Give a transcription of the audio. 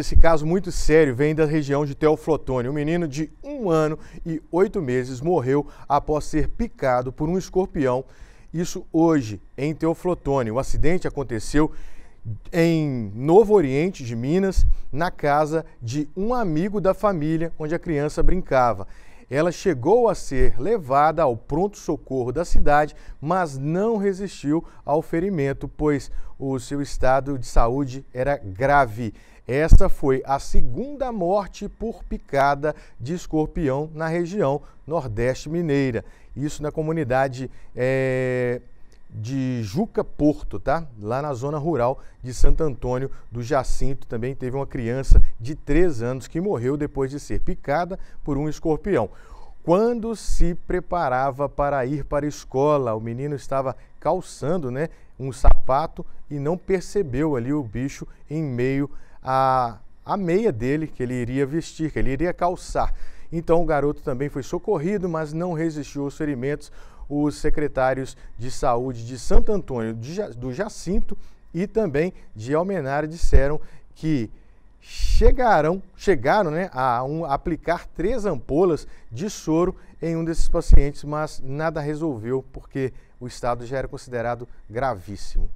esse caso muito sério vem da região de Teoflotone. Um menino de um ano e oito meses morreu após ser picado por um escorpião. Isso hoje, em Teoflotone. O acidente aconteceu em Novo Oriente de Minas, na casa de um amigo da família onde a criança brincava. Ela chegou a ser levada ao pronto-socorro da cidade, mas não resistiu ao ferimento, pois o seu estado de saúde era grave. Essa foi a segunda morte por picada de escorpião na região Nordeste Mineira. Isso na comunidade. É de Juca Porto, tá? Lá na zona rural de Santo Antônio do Jacinto, também teve uma criança de 3 anos que morreu depois de ser picada por um escorpião. Quando se preparava para ir para a escola, o menino estava calçando, né, um sapato e não percebeu ali o bicho em meio à, à meia dele que ele iria vestir, que ele iria calçar. Então o garoto também foi socorrido, mas não resistiu aos ferimentos os secretários de saúde de Santo Antônio do Jacinto e também de Almenara disseram que chegaram, chegaram né, a um, aplicar três ampolas de soro em um desses pacientes, mas nada resolveu porque o estado já era considerado gravíssimo.